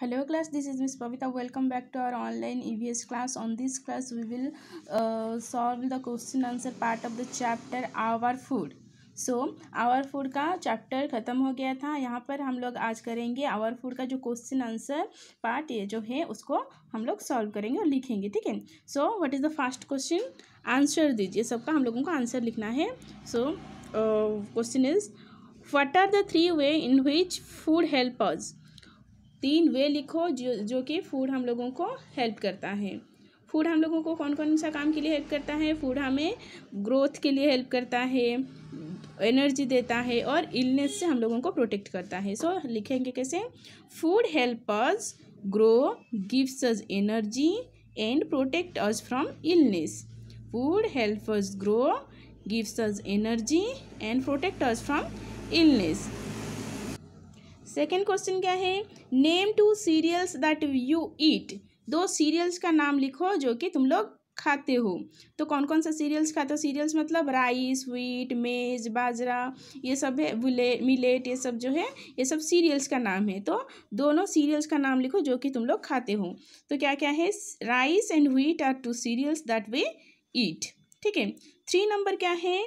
hello class this is miss pavita welcome back to our online evs class on this class we will uh, solve the question answer part of the chapter our food so our food का chapter ख़त्म हो गया था यहाँ पर हम लोग आज करेंगे आवर फूड का जो क्वेश्चन आंसर पार्ट ये जो है उसको हम लोग सॉल्व करेंगे और लिखेंगे ठीक है so what is the first question answer दीजिए सबका हम लोगों को आंसर लिखना है so question is what are the three way in which food helpers तीन वे लिखो जो जो कि फूड हम लोगों को हेल्प करता है फूड हम लोगों को कौन कौन सा काम के लिए हेल्प करता है फूड हमें ग्रोथ के लिए हेल्प करता है एनर्जी देता है और इलनेस से हम लोगों को प्रोटेक्ट करता है सो so, लिखेंगे कैसे food help grow gives us energy and protect us from illness food help grow gives us energy and protect us from illness second question क्या है name two cereals that you eat दो cereals का नाम लिखो जो कि तुम लोग खाते हो तो कौन कौन सा सीरियल्स खाते हो सीरियल्स मतलब राइस व्हीट मेज बाजरा ये सब है बुले मिलेट ये सब जो है ये सब सीरियल्स का नाम है तो दोनों सीरियल्स का नाम लिखो जो कि तुम लोग खाते हो तो क्या क्या है rice and wheat are two cereals that we eat ठीक है थ्री नंबर क्या है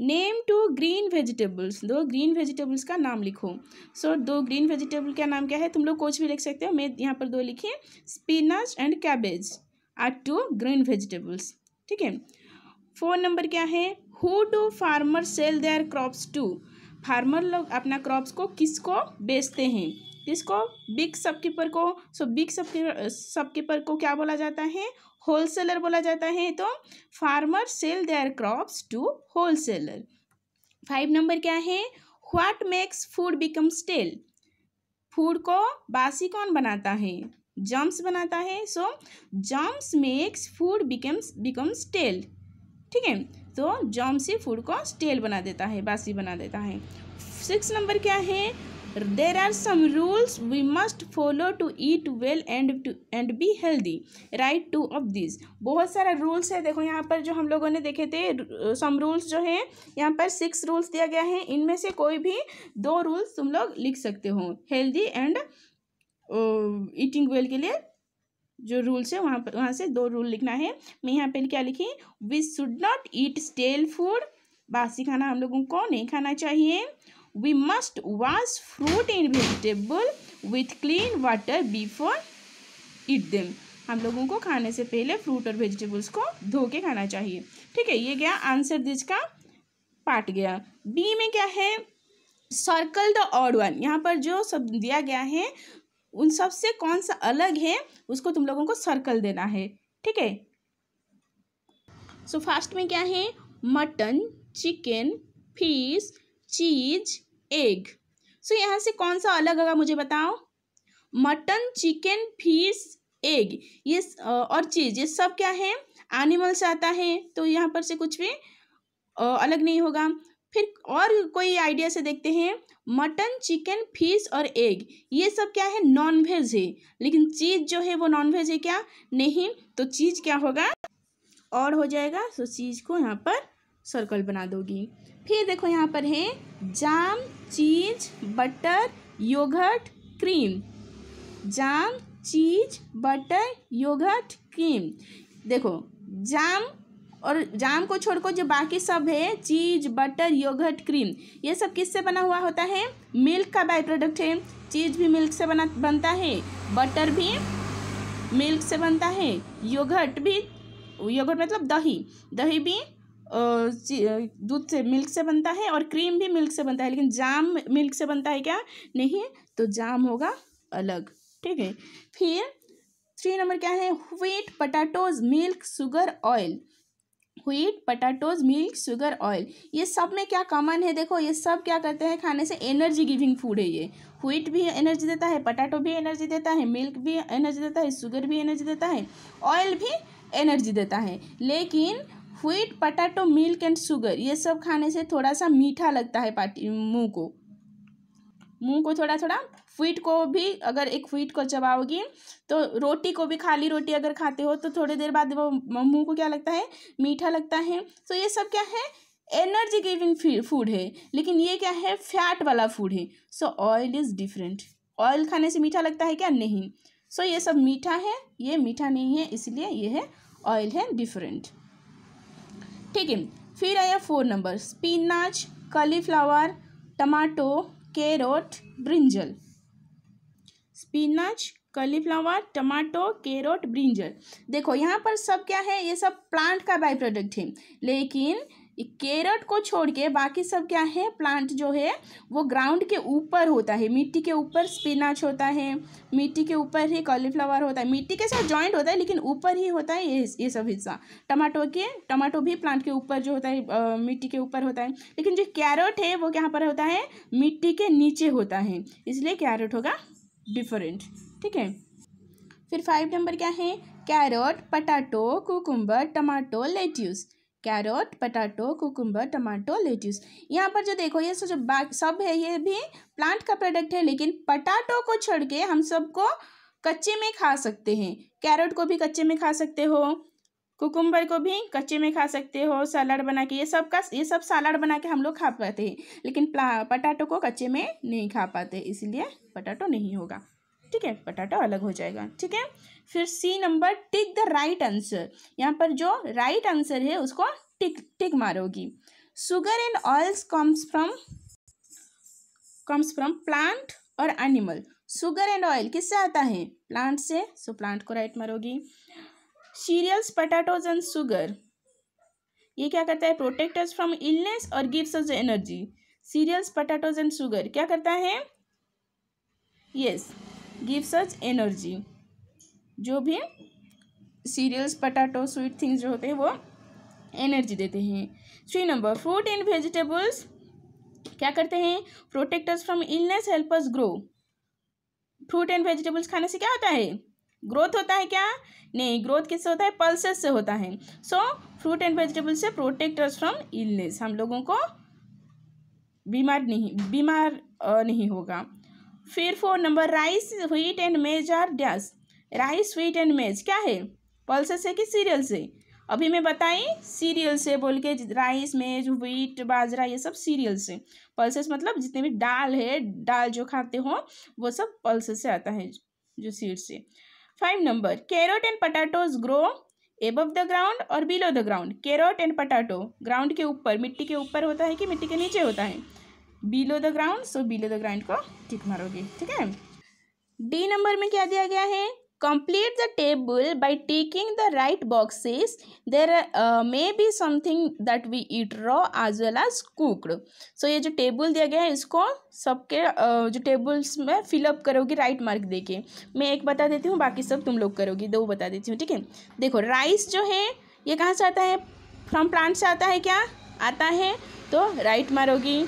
नेम टू ग्रीन वेजिटेबल्स दो ग्रीन वेजिटेबल्स का नाम लिखो सो so, दो ग्रीन वेजिटेबल का नाम क्या है तुम लोग कुछ भी लिख सकते हो मैं यहाँ पर दो लिखी spinach and cabbage are two green vegetables ठीक है फोन नंबर क्या है who do farmer sell their crops to farmer लोग अपना क्रॉप्स को किसको बेचते हैं किसको बिग सबकीपर को सो बिग सबकीपर सबकीपर को क्या बोला जाता है होलसेलर बोला जाता है तो farmer sell their crops to wholesaler five number क्या है what makes food become stale food को बासी कौन बनाता है जम्स बनाता है so germs makes food becomes become stale ठीक है तो जम्स ही फूड को स्टेल बना देता है बासी बना देता है सिक्स नंबर क्या है there are some rules we must follow to eat well and to and be healthy right two of these बहुत सारा rules है देखो यहाँ पर जो हम लोगों ने देखे थे uh, some rules जो हैं यहाँ पर six rules दिया गया है इनमें से कोई भी दो rules तुम लोग लिख सकते हो healthy and eating uh, well के लिए जो रूल्स है वहाँ पर वहाँ से दो रूल लिखना है मैं यहाँ पर क्या लिखी we should not eat stale food बासी खाना हम लोगों को नहीं खाना चाहिए we must wash fruit and vegetable with clean water before eat them हम लोगों को खाने से पहले फ्रूट और वेजिटेबल्स को धो के खाना चाहिए ठीक है ये गया आंसर दिस का पार्ट गया बी में क्या है सर्कल द ऑड वन यहाँ पर जो सब दिया गया है उन सब से कौन सा अलग है उसको तुम लोगों को सर्कल देना है ठीक है सो फास्ट में क्या है mutton chicken fish cheese egg so so, यहाँ से कौन सा अलग होगा मुझे बताओ मटन चिकन फिश एग ये और चीज ये सब क्या है एनिमल से आता है तो यहाँ पर से कुछ भी अलग नहीं होगा फिर और कोई आइडिया से देखते हैं मटन चिकन फिश और एग ये सब क्या है नॉन वेज है लेकिन चीज़ जो है वो नॉन वेज है क्या नहीं तो चीज़ क्या होगा और हो जाएगा तो चीज़ को यहाँ पर सर्कल बना दोगी फिर देखो यहाँ पर है जाम चीज बटर योगर्ट क्रीम जाम चीज बटर योगर्ट क्रीम देखो जाम और जाम को छोड़कर जो बाकी सब है चीज बटर योगर्ट क्रीम ये सब किससे बना हुआ होता है मिल्क का बाई प्रोडक्ट है चीज भी मिल्क से बना बनता है बटर भी मिल्क से बनता है योगर्ट भी योगर्ट मतलब दही दही भी दूध से मिल्क से बनता है और क्रीम भी मिल्क से बनता है लेकिन जाम मिल्क से बनता है क्या नहीं तो जाम होगा अलग ठीक है फिर थ्री नंबर क्या है wheat potatoes milk sugar oil wheat potatoes milk sugar oil ये सब में क्या कॉमन है देखो ये सब क्या करते हैं खाने से एनर्जी गिविंग फूड है ये व्हीट भी एनर्जी देता है पटाटो भी एनर्जी देता है मिल्क भी एनर्जी देता है शुगर भी एनर्जी देता है ऑयल भी एनर्जी देता है लेकिन wheat potato milk and sugar ये सब खाने से थोड़ा सा मीठा लगता है पाटी मुंह को मुंह को थोड़ा थोड़ा व्हीट को भी अगर एक व्हीट को चबाओगी तो रोटी को भी खाली रोटी अगर खाते हो तो थोड़ी देर बाद वो मुंह को क्या लगता है मीठा लगता है तो ये सब क्या है एनर्जी गिविंग फूड है लेकिन ये क्या है फैट वाला फूड है so oil is different oil खाने से मीठा लगता है क्या नहीं सो so, ये सब मीठा है ये मीठा नहीं है इसलिए ये है ऑयल है डिफरेंट ठीक है फिर आया four number spinach cauliflower tomato carrot brinjal spinach cauliflower tomato carrot brinjal देखो यहाँ पर सब क्या है ये सब प्लांट का बाई प्रोडक्ट है लेकिन कैरेट को छोड़ के बाकी सब क्या है प्लांट जो है वो ग्राउंड के ऊपर होता है मिट्टी के ऊपर स्पिनाच होता है मिट्टी के ऊपर ही कॉलीफ्लावर होता है मिट्टी के साथ जॉइंट होता है लेकिन ऊपर ही होता है ये ये सब हिस्सा टमाटो के टमाटो भी प्लांट के ऊपर जो होता है आ, मिट्टी के ऊपर होता है लेकिन जो कैरेट है वो कहाँ पर होता है मिट्टी के नीचे होता है इसलिए कैरेट होगा डिफरेंट ठीक है फिर फाइव नंबर क्या है carrot potato cucumber tomato lettuce carrot potato cucumber tomato lettuce यहाँ पर जो देखो ये जो सब है ये भी प्लांट का प्रोडक्ट है लेकिन पटाटो को छोड़ के हम सबको कच्चे में खा सकते हैं कैरोट को भी कच्चे में खा सकते हो कुकुम्बर को भी कच्चे में खा सकते हो सलाड बना के ये सब का ये सब सलाड बना के हम लोग खा पाते हैं लेकिन पटाटो को कच्चे में नहीं खा पाते इसलिए पटाटो नहीं होगा ठीक है पटाटा अलग हो जाएगा ठीक है फिर C number tick the right answer यहाँ पर जो राइट right आंसर है उसको टिक टिक मारोगी sugar and oils comes from comes from plant और एनिमल सुगर एंड ऑयल किससे आता है प्लांट से सो प्लांट को राइट मारोगी सीरियल्स पटाटोज एंड सुगर ये क्या करता है प्रोटेक्टर्स फ्रॉम इलनेस और gives us energy cereals potatoes and sugar क्या करता है यस yes. गिव सच एनर्जी जो भी सीरियल्स पटाटो स्वीट थिंग्स जो होते हैं वो एनर्जी देते हैं three number fruit and vegetables क्या करते हैं protectors from illness helpers grow fruit and vegetables खाने से क्या होता है ग्रोथ होता है क्या नहीं ग्रोथ किससे होता है पल्सेस से होता है सो फ्रूट एंड वेजिटेबल्स से प्रोटेक्टर्स फ्रॉम इलनेस हम लोगों को बीमार नहीं बीमार नहीं होगा फिर four number rice wheat and maize are dash rice wheat and maize क्या है पल्सेस है कि सीरियल से अभी मैं बताई सीरियल से बोल के राइस मेज व्हीट बाजरा ये सब सीरियल से पल्सेस मतलब जितने भी दाल है दाल जो खाते हो वो सब पल्सेस से आता है जो सीड से five number carrot and potatoes grow above the ground और below the ground carrot and potato ground के ऊपर मिट्टी के ऊपर होता है कि मिट्टी के नीचे होता है below the ground so below the ground को टिक मारोगे ठीक है डी नंबर में क्या दिया गया है complete the table by ticking the right boxes there may be something that we eat raw as well as cooked so ये जो टेबल दिया गया है इसको सबके uh, जो टेबल्स में फिलअप करोगे मार्क दे देके मैं एक बता देती हूँ बाकी सब तुम लोग करोगे दो बता देती हूँ ठीक है देखो राइस जो है ये कहाँ से आता है फ्रॉम प्लांट से आता है क्या आता है तो राइट मारोगी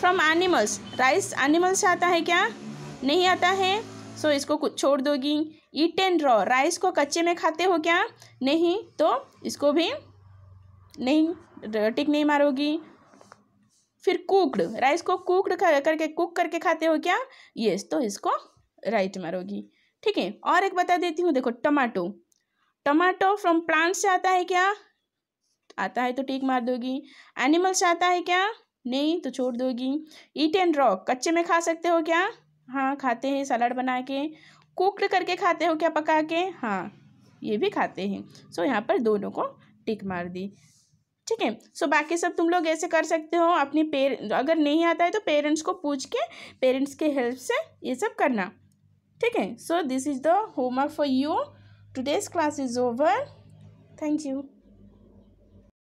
फ्रॉम एनिमल्स राइस एनिमल से आता है क्या नहीं आता है सो so, इसको कुछ छोड़ दोगी ईट एंड रॉ राइस को कच्चे में खाते हो क्या नहीं तो इसको भी नहीं टिक नहीं मारोगी फिर कुकड राइस को कुकड करके कुक करके खाते हो क्या ये तो इसको राइट मारोगी ठीक है और एक बता देती हूँ देखो टमाटो टमाटो फ्रॉम प्लांट से आता है क्या आता है तो टिक मार दोगी एनिमल से आता है क्या नहीं तो छोड़ दोगी ईट एंड रॉक कच्चे में खा सकते हो क्या हाँ खाते हैं सलाड बना के कुकड करके खाते हो क्या पका के हाँ ये भी खाते हैं सो यहाँ पर दोनों को टिक मार दी ठीक है सो बाकी सब तुम लोग ऐसे कर सकते हो अपने पेर अगर नहीं आता है तो पेरेंट्स को पूछ के पेरेंट्स के हेल्प से ये सब करना ठीक है so this is the homework for you today's class is over thank you